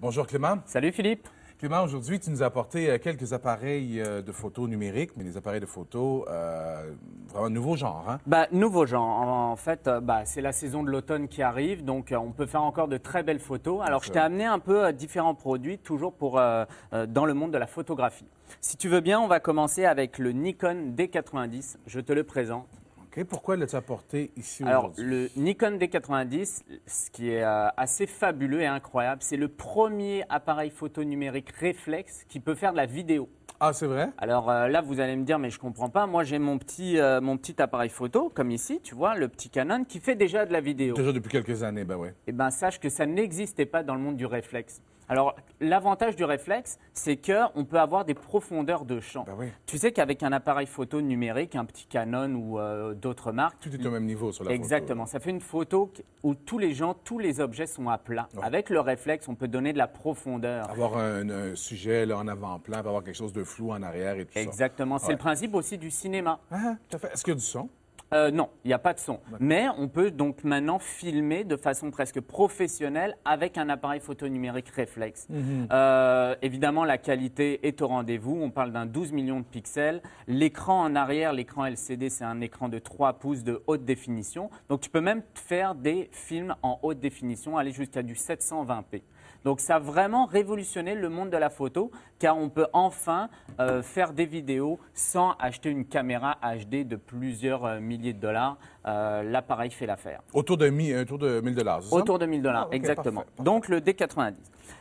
Bonjour Clément. Salut Philippe. Clément, aujourd'hui, tu nous as apporté euh, quelques appareils euh, de photos numériques, mais des appareils de photos euh, vraiment nouveau genre. nouveau genre. En fait, bah, c'est la saison de l'automne qui arrive, donc on peut faire encore de très belles photos. Alors, je t'ai amené un peu différents produits, toujours pour, dans le monde de la photographie. Si tu veux bien, on va commencer avec le Nikon D90. Je te le présente. Et Pourquoi l'as-tu apporté ici Alors, le Nikon D90, ce qui est euh, assez fabuleux et incroyable, c'est le premier appareil photo numérique réflexe qui peut faire de la vidéo. Ah, c'est vrai Alors euh, là, vous allez me dire, mais je comprends pas. Moi, j'ai mon, petit, euh, mon petit appareil photo, comme ici, tu vois, le petit Canon, qui fait déjà de la vidéo. Déjà depuis quelques années, ben bah oui. Eh ben, sache que ça n'existait pas dans le monde du réflexe. Alors, l'avantage du réflexe, c'est qu'on peut avoir des profondeurs de champ. Bah tu sais qu'avec un appareil photo numérique, un petit Canon ou euh, d'autres marques. Tout est au même niveau sur la photo. Exactement. Ça fait une photo où tous les gens, tous les objets sont à plat. Avec le réflexe, on peut donner de la profondeur. Avoir un, sujet en avant-plan, avoir quelque chose de flou en arrière et tout Exactement. ça. Exactement. C'est le principe aussi du cinéma. Ah, tout fait. Est-ce qu'il y a du son? Euh, non, il n'y a pas de son. Mais on peut donc maintenant filmer de façon presque professionnelle avec un appareil photo numérique réflexe. Mhm. Euh, évidemment, la qualité est au rendez-vous. On parle d'un 12 millions de pixels. L'écran en arrière, l'écran LCD, c'est un écran de 3 pouces de haute définition. Donc tu peux même faire des films en haute définition, aller jusqu'à du 720p. Donc ça a vraiment révolutionné le monde de la photo, car on peut enfin euh, faire des vidéos sans acheter une caméra HD de plusieurs milliers de dollars, euh, l'appareil fait l'affaire. Autour de, euh, autour de 1000 dollars. Autour de 1000 dollars, ah, exactement. Donc le D90.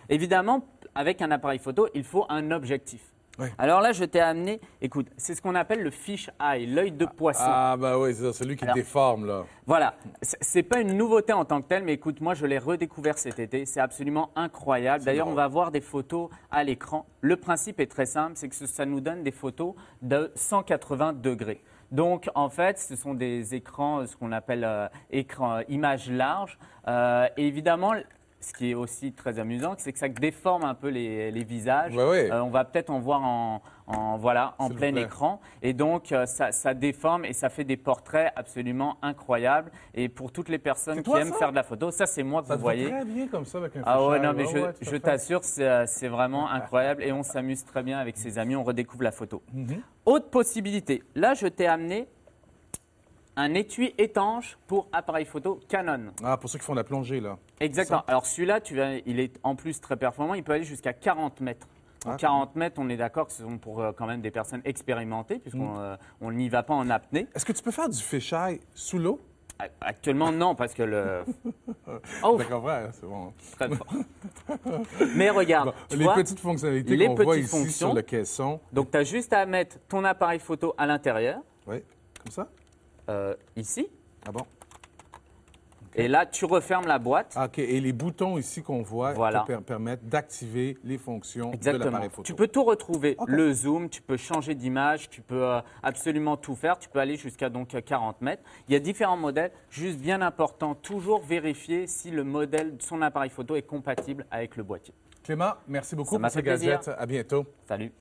Évidemment, avec un appareil photo, il faut un objectif. Alors là, je t'ai amené, écoute, c'est ce qu'on appelle le fish eye, l'œil de poisson. Ah, ah bah oui, c'est celui qui déforme, là. Voilà. C'est pas une nouveauté en tant que telle, mais écoute, moi, je l'ai redécouvert cet été. C'est absolument incroyable. D'ailleurs, on va voir des photos à l'écran. Le principe est très simple, c'est que ça nous donne des photos de 180 degrés. Donc, en fait, ce sont des écrans, ce qu'on appelle euh, écrans images larges. Euh, évidemment, ce qui est aussi très amusant, c'est que ça déforme un peu les, visages. Euh, on va peut-être en voir en, voilà, en plein écran. Et donc, euh, ça, déforme et ça fait des portraits absolument incroyables. Et pour toutes les personnes qui aiment faire de la photo, ça, c'est moi que ça vous voyez. bien comme ça avec un Ah ouais, non, mais je, t'assure, euh, c'est vraiment incroyable. Et on s'amuse très bien avec ses amis, on redécouvre la photo. Mhm. Autre possibilité, là, je t'ai amené un étui étanche pour appareil photo Canon. Ah, pour ceux qui font la plongée, là. Exactement. Alors celui-là, il est en plus très performant, il peut aller jusqu'à 40 mètres. 40 ah. mètres, on est d'accord que ce sont pour euh, quand même des personnes expérimentées, puisqu'on mm. euh, n'y va pas en apnée. Est-ce que tu peux faire du fisheye sous l'eau? Actuellement, non, parce que le. Oh, D'accord, c'est bon. Mais regarde. les petites fonctionnalités qu'on voit ici sur le caisson. Donc, tu as juste à mettre ton appareil photo à l'intérieur. Oui, comme ça. Euh, ici. Ah bon Et là, tu refermes la boîte. Ah, OK. Et les boutons ici qu'on voit voilà. te permettent d'activer les fonctions de l'appareil photo. Tu peux tout retrouver. Le zoom, tu peux changer d'image, tu peux euh, absolument tout faire. Tu peux aller jusqu'à donc 40 euh, mètres. Il y a différents modèles. Juste bien important, toujours vérifier si le modèle de son appareil photo est compatible avec le boîtier. Clément, merci beaucoup pour cette gazette. À bientôt. Salut.